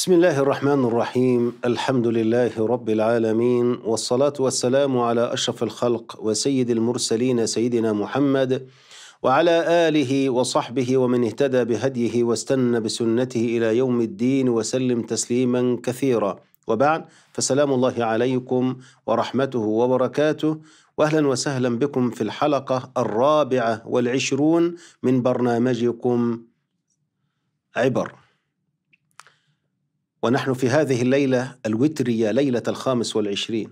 بسم الله الرحمن الرحيم الحمد لله رب العالمين والصلاة والسلام على أشرف الخلق وسيد المرسلين سيدنا محمد وعلى آله وصحبه ومن اهتدى بهديه واستنى بسنته إلى يوم الدين وسلم تسليما كثيرا وبعد فسلام الله عليكم ورحمته وبركاته واهلا وسهلا بكم في الحلقه الرابعه والعشرون من برنامجكم عبر ونحن في هذه الليلة الوترية ليلة الخامس والعشرين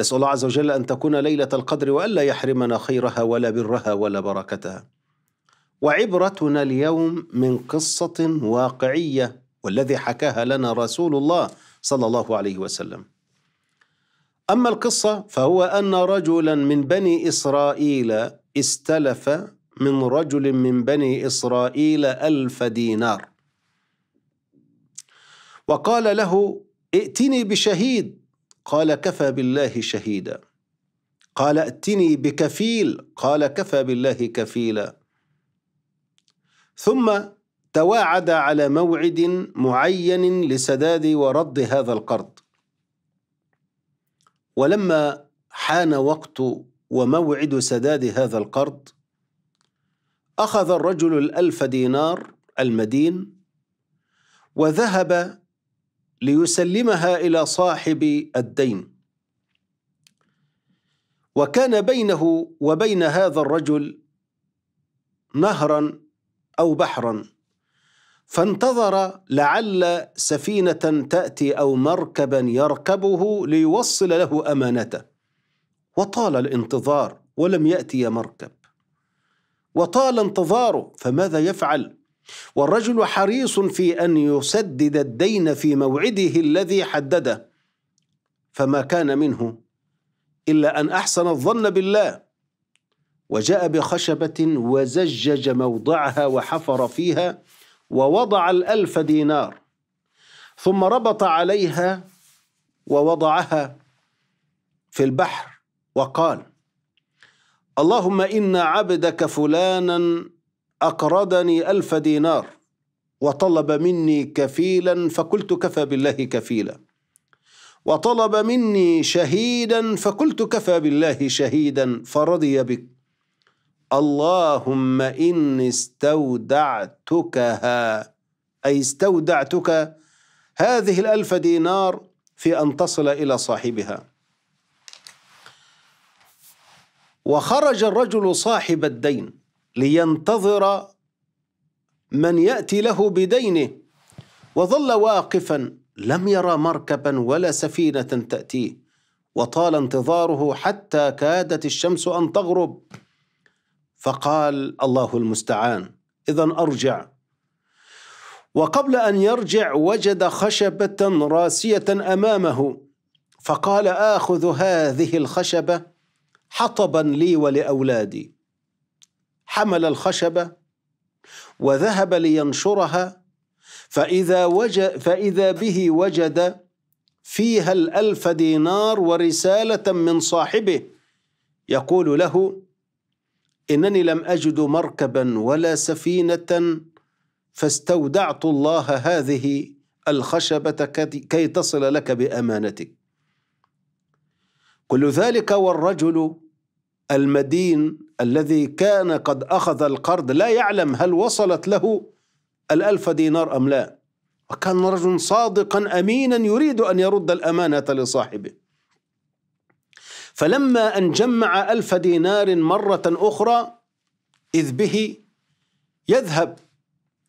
نسأل الله عز وجل أن تكون ليلة القدر وألا يحرمنا خيرها ولا برها ولا بركتها وعبرتنا اليوم من قصة واقعية والذي حكاها لنا رسول الله صلى الله عليه وسلم أما القصة فهو أن رجلا من بني إسرائيل استلف من رجل من بني إسرائيل ألف دينار وقال له ائتني بشهيد قال كفى بالله شهيدا قال ائتني بكفيل قال كفى بالله كفيلا ثم تواعد على موعد معين لسداد ورد هذا القرض ولما حان وقت وموعد سداد هذا القرض اخذ الرجل الالف دينار المدين وذهب ليسلمها الى صاحب الدين وكان بينه وبين هذا الرجل نهرا او بحرا فانتظر لعل سفينه تاتي او مركبا يركبه ليوصل له امانته وطال الانتظار ولم ياتي مركب وطال انتظاره فماذا يفعل والرجل حريص في ان يسدد الدين في موعده الذي حدده فما كان منه الا ان احسن الظن بالله وجاء بخشبه وزجج موضعها وحفر فيها ووضع الالف دينار ثم ربط عليها ووضعها في البحر وقال اللهم ان عبدك فلانا أقرضني ألف دينار وطلب مني كفيلا فقلت كفى بالله كفيلا وطلب مني شهيدا فقلت كفى بالله شهيدا فرضي بك اللهم إني استودعتكها أي استودعتك هذه الألف دينار في أن تصل إلى صاحبها وخرج الرجل صاحب الدين لينتظر من يأتي له بدينه وظل واقفا لم يرى مركبا ولا سفينة تأتيه وطال انتظاره حتى كادت الشمس أن تغرب فقال الله المستعان إذا أرجع وقبل أن يرجع وجد خشبة راسية أمامه فقال آخذ هذه الخشبة حطبا لي ولأولادي حمل الخشبة وذهب لينشرها فإذا, وجد فإذا به وجد فيها الألف دينار ورسالة من صاحبه يقول له إنني لم أجد مركبا ولا سفينة فاستودعت الله هذه الخشبة كي تصل لك بأمانتك كل ذلك والرجل المدين الذي كان قد أخذ القرض لا يعلم هل وصلت له الألف دينار أم لا وكان رجل صادقا أمينا يريد أن يرد الأمانة لصاحبه فلما أن جمع ألف دينار مرة أخرى إذ به يذهب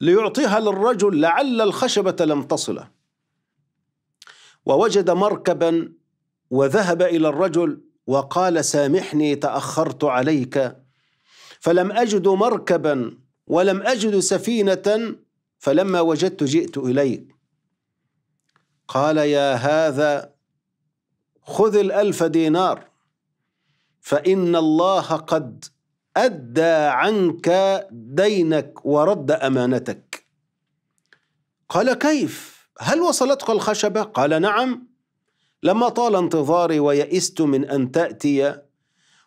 ليعطيها للرجل لعل الخشبة لم تصله ووجد مركبا وذهب إلى الرجل وقال سامحني تاخرت عليك فلم اجد مركبا ولم اجد سفينه فلما وجدت جئت اليك قال يا هذا خذ الالف دينار فان الله قد ادى عنك دينك ورد امانتك قال كيف هل وصلتك الخشبه قال نعم لما طال انتظاري ويئست من أن تأتي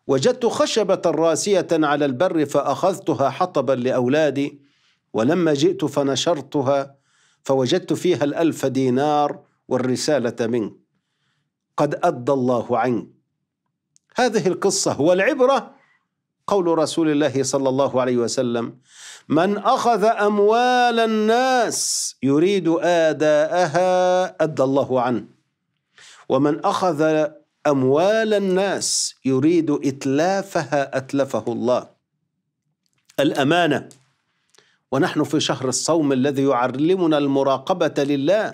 وجدت خشبة راسية على البر فأخذتها حطبا لأولادي ولما جئت فنشرتها فوجدت فيها الألف دينار والرسالة منك قد أدى الله عنك هذه القصة والعبرة قول رسول الله صلى الله عليه وسلم من أخذ أموال الناس يريد آداءها أدى الله عنه ومن أخذ أموال الناس يريد إتلافها أتلفه الله الأمانة ونحن في شهر الصوم الذي يعلمنا المراقبة لله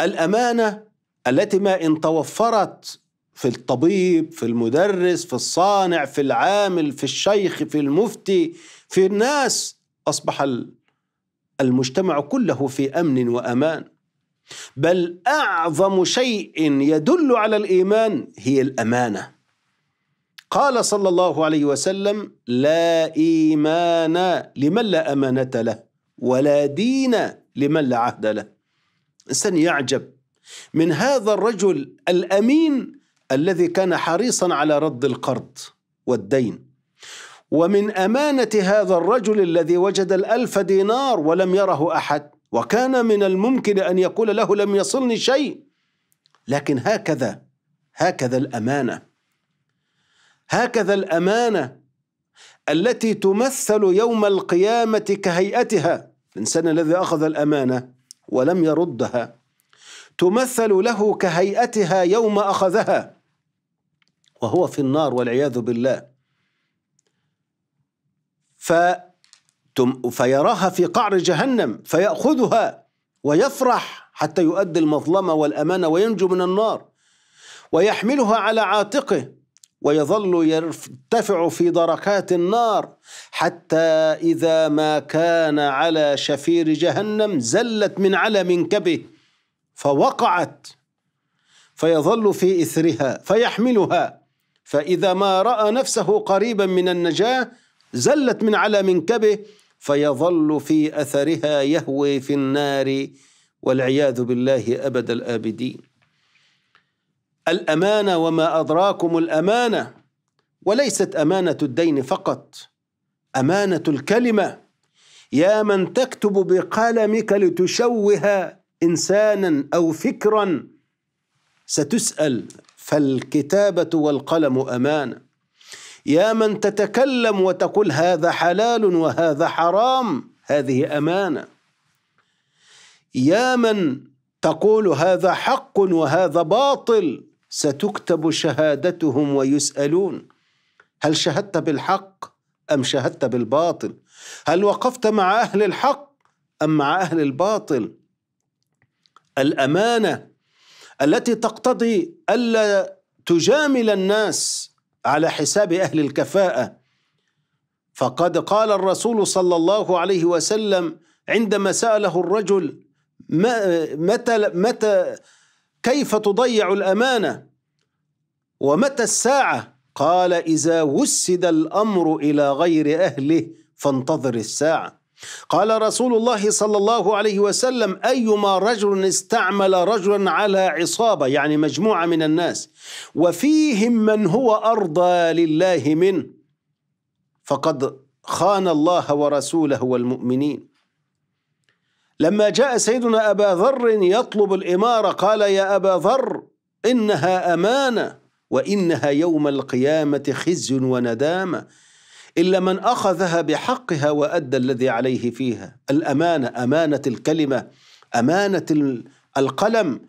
الأمانة التي ما إن توفرت في الطبيب في المدرس في الصانع في العامل في الشيخ في المفتي في الناس أصبح المجتمع كله في أمن وأمان بل أعظم شيء يدل على الإيمان هي الأمانة قال صلى الله عليه وسلم لا إيمان لمن لا أمانة له ولا دين لمن لا عهد له إنسان يعجب من هذا الرجل الأمين الذي كان حريصا على رد القرض والدين ومن أمانة هذا الرجل الذي وجد الألف دينار ولم يره أحد وكان من الممكن أن يقول له لم يصلني شيء لكن هكذا هكذا الأمانة هكذا الأمانة التي تمثل يوم القيامة كهيئتها الإنسان الذي أخذ الأمانة ولم يردها تمثل له كهيئتها يوم أخذها وهو في النار والعياذ بالله ف فيراها في قعر جهنم فيأخذها ويفرح حتى يؤدي المظلمة والأمانة وينجو من النار ويحملها على عاتقه ويظل يرتفع في دركات النار حتى إذا ما كان على شفير جهنم زلت من على منكبه فوقعت فيظل في إثرها فيحملها فإذا ما رأى نفسه قريبا من النجاة زلت من على منكبه فيظل في اثرها يهوي في النار والعياذ بالله ابد الابدين الامانه وما ادراكم الامانه وليست امانه الدين فقط امانه الكلمه يا من تكتب بقلمك لتشوه انسانا او فكرا ستسال فالكتابه والقلم امانه يا من تتكلم وتقول هذا حلال وهذا حرام هذه امانه يا من تقول هذا حق وهذا باطل ستكتب شهادتهم ويسالون هل شهدت بالحق ام شهدت بالباطل هل وقفت مع اهل الحق ام مع اهل الباطل الامانه التي تقتضي الا تجامل الناس على حساب أهل الكفاءة فقد قال الرسول صلى الله عليه وسلم عندما سأله الرجل متى متى كيف تضيع الأمانة ومتى الساعة قال إذا وسد الأمر إلى غير أهله فانتظر الساعة قال رسول الله صلى الله عليه وسلم أيما رجل استعمل رجلا على عصابة يعني مجموعة من الناس وفيهم من هو أرضى لله منه فقد خان الله ورسوله والمؤمنين لما جاء سيدنا أبا ذر يطلب الإمارة قال يا أبا ذر إنها أمانة وإنها يوم القيامة خزي وندامة إلا من أخذها بحقها وأدى الذي عليه فيها الأمانة أمانة الكلمة أمانة القلم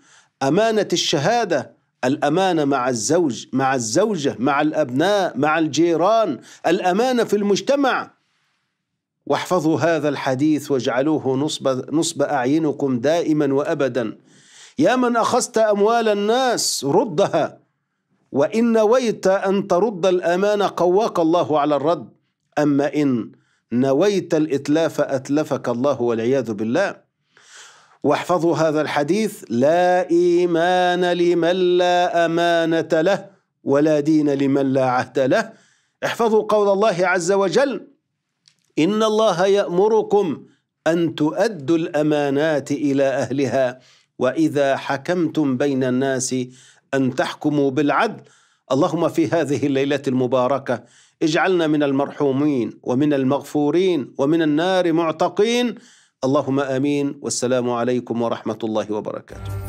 أمانة الشهادة الأمانة مع الزوج مع الزوجة مع الأبناء مع الجيران الأمانة في المجتمع واحفظوا هذا الحديث واجعلوه نصب, نصب أعينكم دائما وأبدا يا من أخذت أموال الناس ردها وإن نويت أن ترد الأمانة قواك الله على الرد أما إن نويت الإتلاف أتلفك الله والعياذ بالله واحفظوا هذا الحديث لا إيمان لمن لا أمانة له ولا دين لمن لا عهد له احفظوا قول الله عز وجل إن الله يأمركم أن تؤدوا الأمانات إلى أهلها وإذا حكمتم بين الناس أن تحكموا بالعدل اللهم في هذه الليلة المباركة اجعلنا من المرحومين ومن المغفورين ومن النار معتقين اللهم امين والسلام عليكم ورحمه الله وبركاته